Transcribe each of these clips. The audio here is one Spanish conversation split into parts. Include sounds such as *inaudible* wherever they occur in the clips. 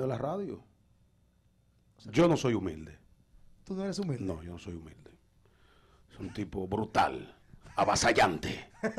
de la radio. Yo no soy humilde. ¿Tú no eres humilde? No, yo no soy humilde. Es un tipo brutal, avasallante. *laughs*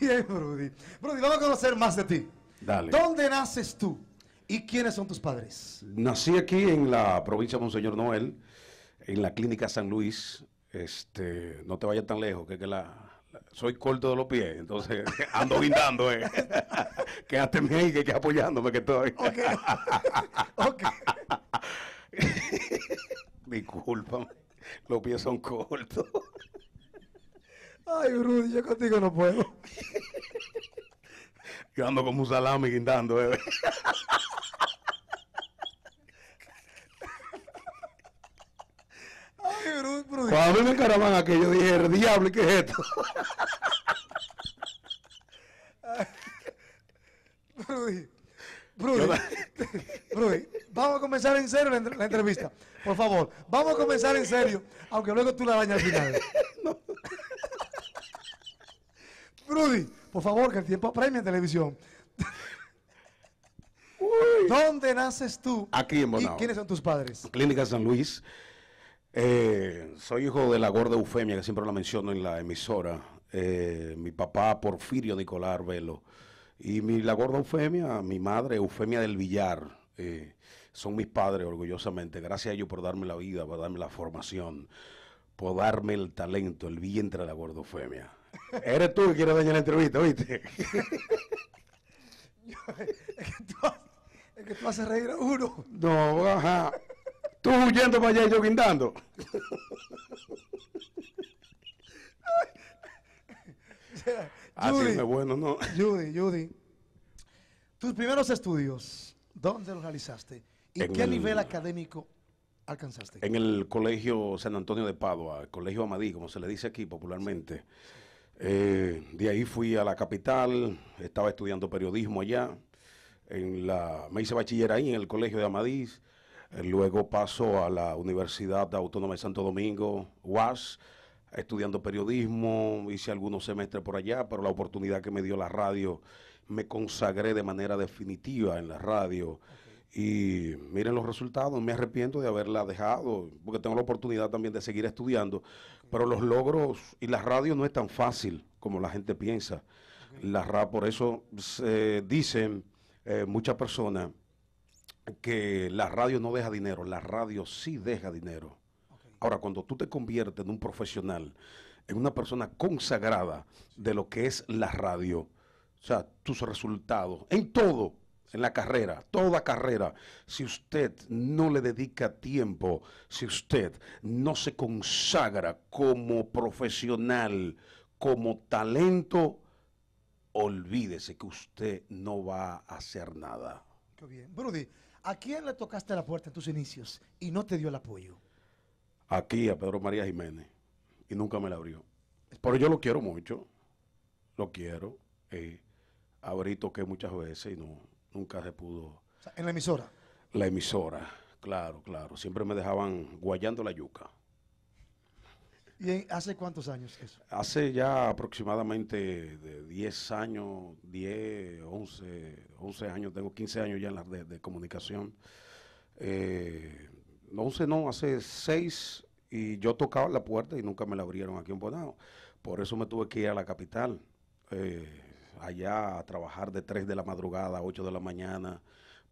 Bien, Brody. Brody, vamos a conocer más de ti. Dale. ¿Dónde naces tú? ¿Y quiénes son tus padres? Nací aquí en la provincia de Monseñor Noel, en la clínica San Luis. Este, no te vayas tan lejos, que, que la, soy corto de los pies, entonces *laughs* ando guindando, eh. *laughs* Quédate bien y que, que apoyándome que estoy. Ok. *laughs* ok los pies son cortos. Ay, Rudy, yo contigo no puedo. Yo ando como un salami guindando, eh. Cuando mí me caravana que yo dije, diablo, ¿qué es esto? vamos a comenzar en serio la, entrevista. Por favor, vamos a comenzar en serio, aunque luego tú la bañas al final. Prudy, *laughs* por favor, que el tiempo apremia en televisión. ¿Dónde naces tú? Aquí en Bonao. quiénes son tus padres? Clínica San Luis. Eh, soy hijo de la gorda Eufemia, que siempre la menciono en la emisora. Eh, mi papá Porfirio Nicolás Velo. Y mi, la gorda Eufemia, mi madre Eufemia del Villar. Eh, son mis padres, orgullosamente. Gracias a ellos por darme la vida, por darme la formación, por darme el talento, el vientre de la gorda Eufemia. *laughs* Eres tú que quieres dañar la entrevista, ¿viste? *laughs* es, que tú, es que tú haces reír a uno. No, ajá. Tú huyendo para allá y yo guindando. Así *laughs* ah, es bueno, ¿no? *laughs* Judy, Judy. Tus primeros estudios, ¿dónde los realizaste? ¿Y qué nivel académico alcanzaste? En el Colegio San Antonio de Padua, el Colegio Amadís, como se le dice aquí popularmente. Eh, de ahí fui a la capital, estaba estudiando periodismo allá. En la, me hice bachiller ahí en el Colegio de Amadís eh, luego paso a la Universidad Autónoma de Santo Domingo, UAS, estudiando periodismo, hice algunos semestres por allá, pero la oportunidad que me dio la radio, me consagré de manera definitiva en la radio. Y miren los resultados, me arrepiento de haberla dejado, porque tengo la oportunidad también de seguir estudiando, pero los logros y la radio no es tan fácil como la gente piensa. La por eso dicen eh, muchas personas, que la radio no deja dinero, la radio sí deja dinero. Ahora, cuando tú te conviertes en un profesional, en una persona consagrada de lo que es la radio, o sea, tus resultados, en todo, en la carrera, toda carrera, si usted no le dedica tiempo, si usted no se consagra como profesional, como talento, olvídese que usted no va a hacer nada. Qué bien. Brody, ¿A quién le tocaste la puerta en tus inicios y no te dio el apoyo? Aquí, a Pedro María Jiménez. Y nunca me la abrió. Pero yo lo quiero mucho. Lo quiero. Eh, abrí, toqué muchas veces y no, nunca se pudo. ¿En la emisora? La emisora, claro, claro. Siempre me dejaban guayando la yuca hace cuántos años Hace ya aproximadamente 10 años, 10, 11, 11 años, tengo 15 años ya en la de, comunicación. Eh, no 11 no, hace 6 y yo tocaba la puerta y nunca me la abrieron aquí en Bonao. Por eso me tuve que ir a la capital, eh, allá a trabajar de 3 de la madrugada a 8 de la mañana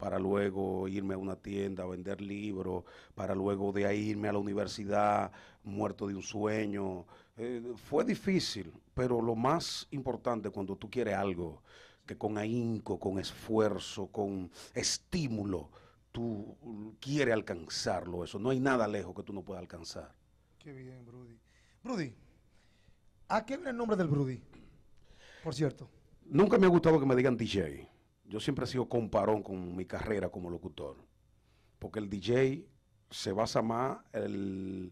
para luego irme a una tienda a vender libros, para luego de ahí irme a la universidad muerto de un sueño. Eh, fue difícil, pero lo más importante cuando tú quieres algo, que con ahínco, con esfuerzo, con estímulo, tú quieres alcanzarlo, eso. No hay nada lejos que tú no puedas alcanzar. Qué bien, Brudy. Brudy, ¿a qué viene el nombre del Brudy? Por cierto. Nunca me ha gustado que me digan DJ yo siempre he sido comparón con mi carrera como locutor, porque el DJ se basa más en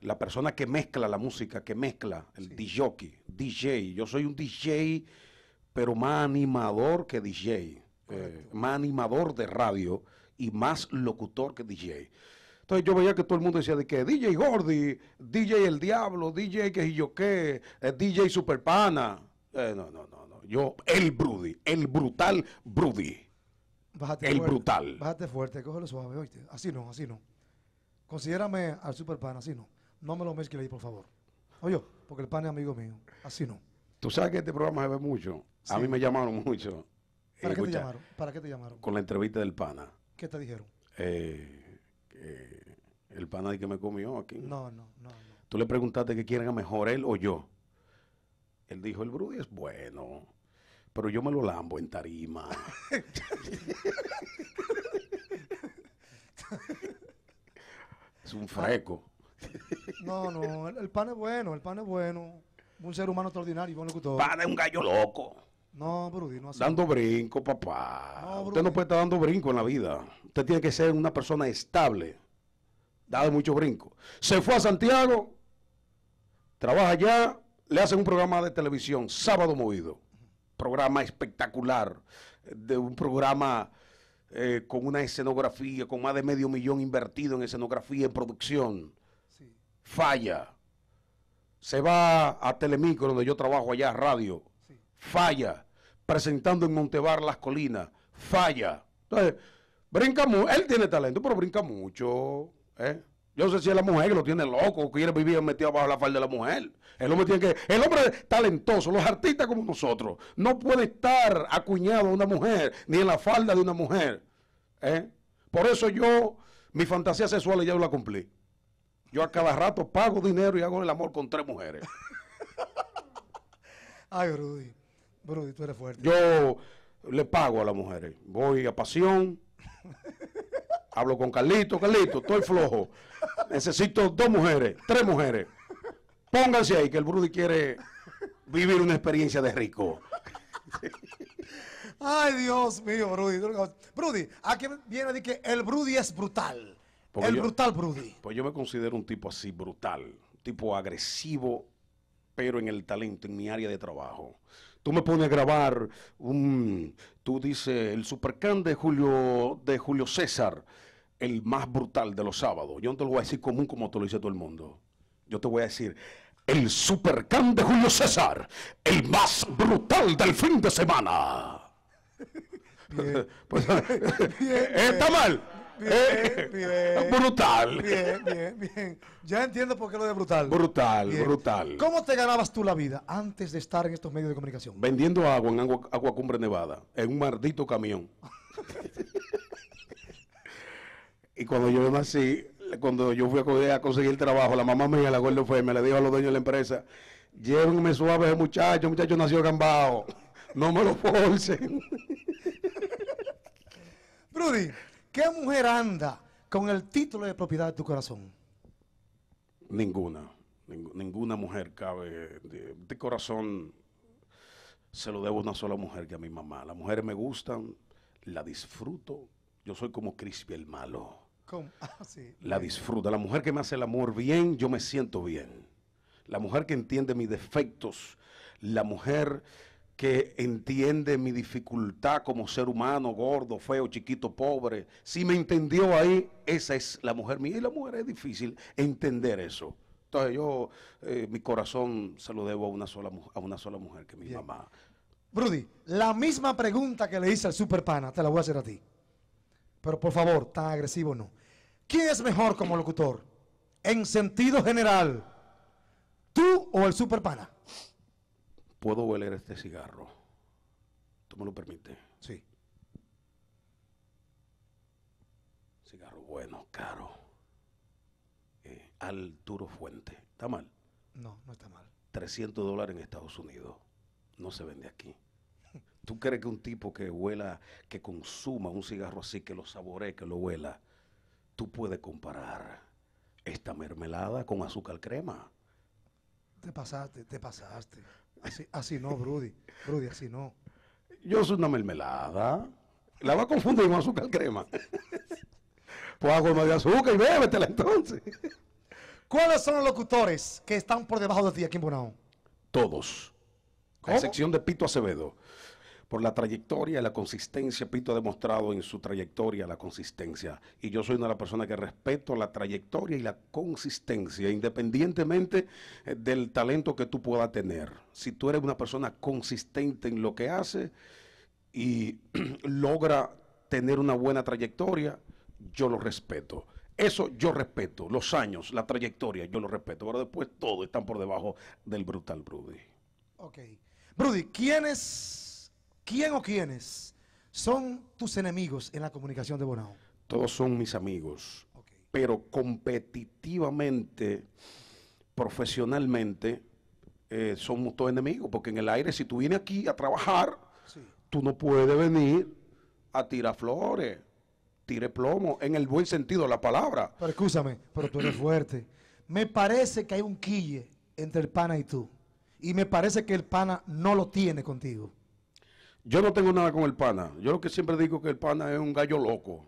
la persona que mezcla la música, que mezcla, el DJ, DJ. Yo soy un DJ, pero más animador que DJ, eh, más animador de radio y más locutor que DJ. Entonces yo veía que todo el mundo decía de que DJ Gordy, DJ El Diablo, DJ que yo qué, eh, DJ Superpana. Eh, no, no, no, no. Yo, el Brudy, el brutal Brudy. el brutal. Bájate fuerte, cógelo suave, oíste. Así no, así no. Considérame al super pana, así no. No me lo mezcles ahí, por favor. Oye, porque el pana es amigo mío. Así no. Tú sabes que este programa se ve mucho. A mí me llamaron mucho. ¿Para, qué te llamaron? ¿Para qué te llamaron? Con la entrevista del pana. ¿Qué te dijeron? Eh, eh, el pana de que me comió aquí. No, no, no, no. Tú le preguntaste que quieren a mejor él o yo. Él dijo, el Brudy es bueno, pero yo me lo lambo en tarima. *laughs* es un freco. No, no, el, pan es bueno, el pan es bueno. Un ser humano extraordinario, buen Pan es un gallo loco. No, Brudy, no Dando brinco, papá. Usted no puede estar dando brinco en la vida. Usted tiene que ser una persona estable. Dado mucho brinco. Se fue a Santiago, trabaja allá, le hacen un programa de televisión, Sábado Movido, programa espectacular, eh, de un programa eh, con una escenografía, con más de medio millón invertido en escenografía, y producción. Falla. Se va a Telemicro, donde yo trabajo allá, radio. Falla. Presentando en Montebar las colinas. Falla. Entonces, brinca mucho. Él tiene talento, pero brinca mucho. ¿eh? Yo sé si es la mujer que lo tiene loco, o quiere vivir metido bajo la falda de la mujer. El hombre tiene que, el hombre talentoso, los artistas como nosotros, no puede estar acuñado a una mujer, ni en la falda de una mujer. ¿eh? Por eso yo, mi fantasía sexual ya la cumplí. Yo a cada rato pago dinero y hago el amor con tres mujeres. *laughs* Ay, Rudy. Rudy, tú eres fuerte. Yo le pago a las mujeres. Voy a pasión. hablo con Carlito, Carlito, estoy flojo necesito dos mujeres, tres mujeres. Pónganse ahí que el Brudy quiere vivir una experiencia de rico. Ay, Dios mío, Brudy, Brudi, aquí viene de que el Brudy es brutal. el brutal Brudi. Pues yo me considero un tipo así brutal, tipo agresivo, pero en el talento, en mi área de trabajo. Tú me pones a grabar un, tú dices, el supercan de Julio, de Julio César el más brutal de los sábados. Yo no te lo voy a decir común como te lo dice todo el mundo. Yo te voy a decir, el supercan de Julio César, el más brutal del fin de semana. bien, *laughs* pues, eh, está mal. Eh, brutal. Bien, bien, bien. Ya entiendo por qué lo de brutal. Brutal, brutal. ¿Cómo te ganabas tú la vida antes de estar en estos medios de comunicación? Vendiendo agua en Agua, agua Cumbre Nevada, en un maldito camión. *laughs* Y cuando yo nací, cuando yo fui a conseguir trabajo, la mamá mía, la abuelo fue, me le dijo a los dueños de la empresa, llévenme suave muchacho, muchacho nació gambao, no me lo forcen. *laughs* Rudy, ¿qué mujer anda con el título de propiedad de tu corazón? Ninguna, ninguna mujer cabe. De, de corazón se lo debo a una sola mujer que a mi mamá. Las mujeres me gustan, la disfruto. Yo soy como Crispy el malo. *laughs* Ah, la disfruta. La mujer que me hace el amor bien, yo me siento bien. La mujer que entiende mis defectos. La mujer que entiende mi dificultad como ser humano, gordo, feo, chiquito, pobre. Si me entendió ahí, esa es la mujer mía. Y la mujer es difícil entender eso. Entonces yo, eh, mi corazón se lo debo a una sola, a una sola mujer, que es mi mamá. Brudy, la misma pregunta que le hice al Superpana, te la voy a hacer a ti pero por favor, tan agresivo no. ¿Quién es mejor como locutor? En sentido general, ¿tú o el superpana? Puedo oler este cigarro. ¿Tú me lo permites? Sí. Cigarro bueno, caro. Eh, Al duro Fuente. ¿Está mal? No, no está mal. 300 dólares en Estados Unidos. No se vende aquí. ¿Tú crees que un tipo que huela, que consuma un cigarro así, que lo saboree, que lo huela, tú puedes comparar esta mermelada con azúcar crema? Te pasaste, te pasaste. Así, no, Brudy. Brudi, así no. Yo soy una mermelada. La va a confundir con azúcar crema. pues hago más de azúcar y bébetela entonces. ¿Cuáles son los locutores que están por debajo de ti aquí en Bonao? Todos. con excepción de Pito Acevedo por la trayectoria, la consistencia. Pito ha demostrado en su trayectoria la consistencia. Y yo soy una de las personas que respeto la trayectoria y la consistencia, independientemente eh, del talento que tú puedas tener. Si tú eres una persona consistente en lo que hace y *clears throat* logra tener una buena trayectoria, yo lo respeto. Eso yo respeto, los años, la trayectoria, yo lo respeto, pero después todo están por debajo del brutal Brudy. Ok. Brudy, es...? ¿Quién o quiénes son tus enemigos en la comunicación de Bonao? Todos son mis amigos, pero competitivamente, profesionalmente, eh, somos todos enemigos, porque en el aire, si tú vienes aquí a trabajar, tú no puedes venir a tirar flores, tirar plomo, en el buen sentido de la palabra. Pero escúchame, pero tú eres *clears throat* fuerte. Me parece que hay un quille entre el pana y tú. Y me parece que el pana no lo tiene contigo. Yo no tengo nada con el pana. Yo lo que siempre digo es que el pana es un gallo loco.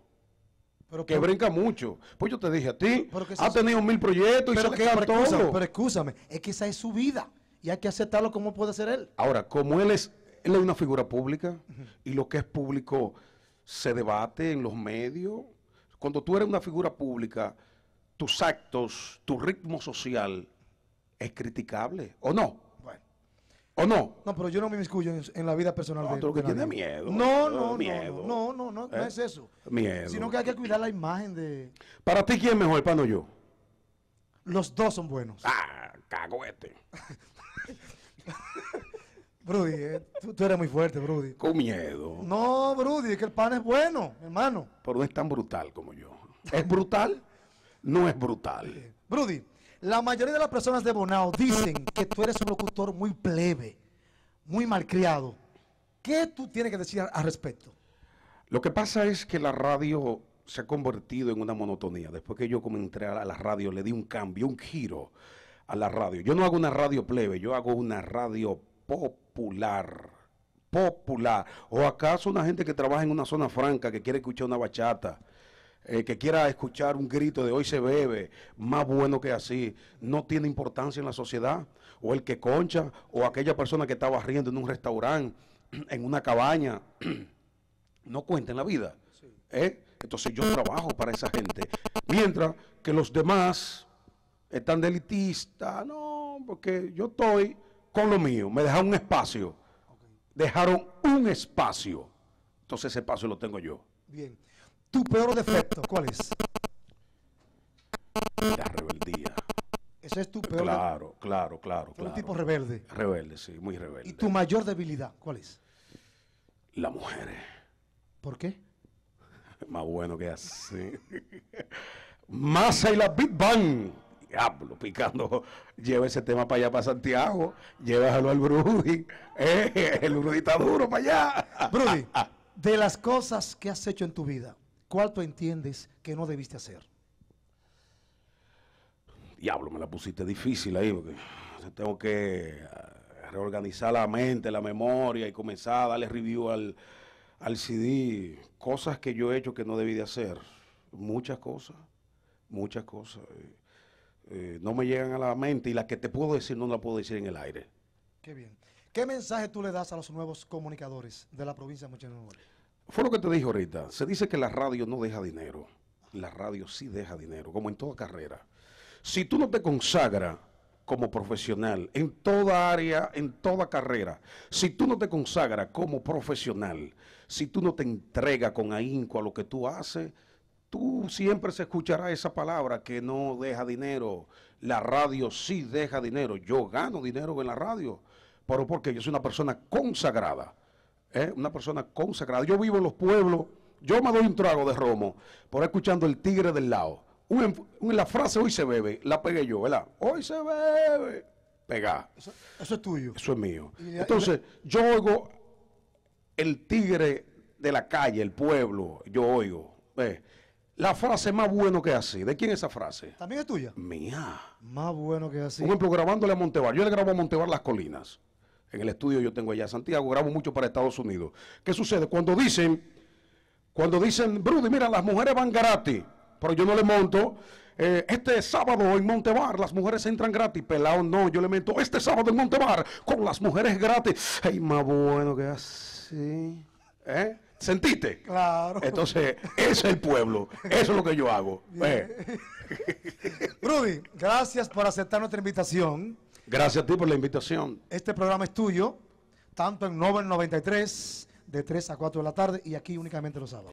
que brinca mucho. Pues yo te dije a ti, ha tenido mil proyectos y se que, todo. pero escúchame, es que esa es su vida y hay que aceptarlo como puede ser él. Ahora, como él es, él es una figura pública y lo que es público se debate en los medios. Cuando tú eres una figura pública, tus actos, tu ritmo social es criticable, ¿o no? ¿O no? No, pero yo no me inmiscuyo en, la vida personal no, de, que tiene miedo. No, no, miedo. no, no, no, no, ¿Eh? es eso. Miedo. Sino que hay que cuidar la imagen de... Para ti, ¿quién mejor, el pan o yo? Los dos son buenos. Ah, este *laughs* Brody, eh, tú, tú, eres muy fuerte, Brudy. Con miedo. No, Brudy, es que el pan es bueno, hermano. Pero no es tan brutal como yo. ¿Es brutal? No es brutal. brudi la mayoría de las personas de Bonao dicen que tú eres un locutor muy plebe, muy malcriado. ¿Qué tú tienes que decir al respecto? Lo que pasa es que la radio se ha convertido en una monotonía. Después que yo entré a la radio, le di un cambio, un giro a la radio. Yo no hago una radio plebe, yo hago una radio popular. Popular. ¿O acaso una gente que trabaja en una zona franca que quiere escuchar una bachata? el eh, que quiera escuchar un grito de hoy se bebe, más bueno que así, no tiene importancia en la sociedad. O el que concha, o aquella persona que estaba riendo en un restaurante, *clears throat* en una cabaña, *clears throat* no cuenta en la vida. ¿eh? Entonces yo trabajo para esa gente. Mientras que los demás están delitistas, no, porque yo estoy con lo mío, me dejaron un espacio. Dejaron un espacio. Entonces ese espacio lo tengo yo. Bien. ¿Tu peor defecto cuál es? La rebeldía. Ese es tu peor Claro, claro, claro. claro. Un tipo rebelde. Rebelde, sí, muy rebelde. ¿Y tu mayor debilidad cuál es? La mujer. ¿Por qué? Más bueno que así. *laughs* Masa y la Big Bang. Diablo, picando. Lleva ese tema para allá, para Santiago. Llévalo al Brudy. *laughs* Eh, el Brudy está duro para allá. Brudy, *laughs* de las cosas que has hecho en tu vida, ¿Cuál tú entiendes que no debiste hacer? Diablo, me la pusiste difícil ahí, porque tengo que eh, reorganizar la mente, la memoria y comenzar a darle review al, al CD. Cosas que yo he hecho que no debí de hacer. Muchas cosas, muchas cosas. Eh, eh, no me llegan a la mente y las que te puedo decir no las puedo decir en el aire. Qué bien. ¿Qué mensaje tú le das a los nuevos comunicadores de la provincia de Muchas fue lo que te dije ahorita. Se dice que la radio no deja dinero. La radio sí deja dinero, como en toda carrera. Si tú no te consagras como profesional, en toda área, en toda carrera, si tú no te consagras como profesional, si tú no te entrega con ahínco a lo que tú haces, tú siempre se escuchará esa palabra que no deja dinero. La radio sí deja dinero. Yo gano dinero en la radio, pero porque yo soy una persona consagrada ¿eh? una persona consagrada. Yo vivo en los pueblos, yo me doy un trago de romo por escuchando el tigre del lado. la frase hoy se bebe, la pegué yo, ¿verdad? Hoy se bebe. Pegá. Eso, es tuyo. Eso es mío. Entonces, yo oigo el tigre de la calle, el pueblo, yo oigo. La frase más bueno que así. ¿De quién es esa frase? ¿También es tuya? Mía. Más bueno que así. Por ejemplo, grabándole a Montevar. Yo le grabo a Montevar las colinas. En el estudio yo tengo allá Santiago, grabo mucho para Estados Unidos. ¿Qué sucede? Cuando dicen, cuando dicen, Brudy, mira, las mujeres van gratis, pero yo no le monto. Eh, este sábado en Montebar las mujeres entran gratis. Pelado no, yo le meto este sábado en Montebar con las mujeres gratis. Ay, más bueno que así. ¿Eh? ¿Sentiste? Claro. Entonces, ese es el pueblo. Eso es lo que yo hago. Eh. *laughs* Brudy, gracias por aceptar nuestra invitación. Gracias a ti por la invitación. Este programa es tuyo, tanto en Novel 93, de 3 a 4 de la tarde, y aquí únicamente los sábados.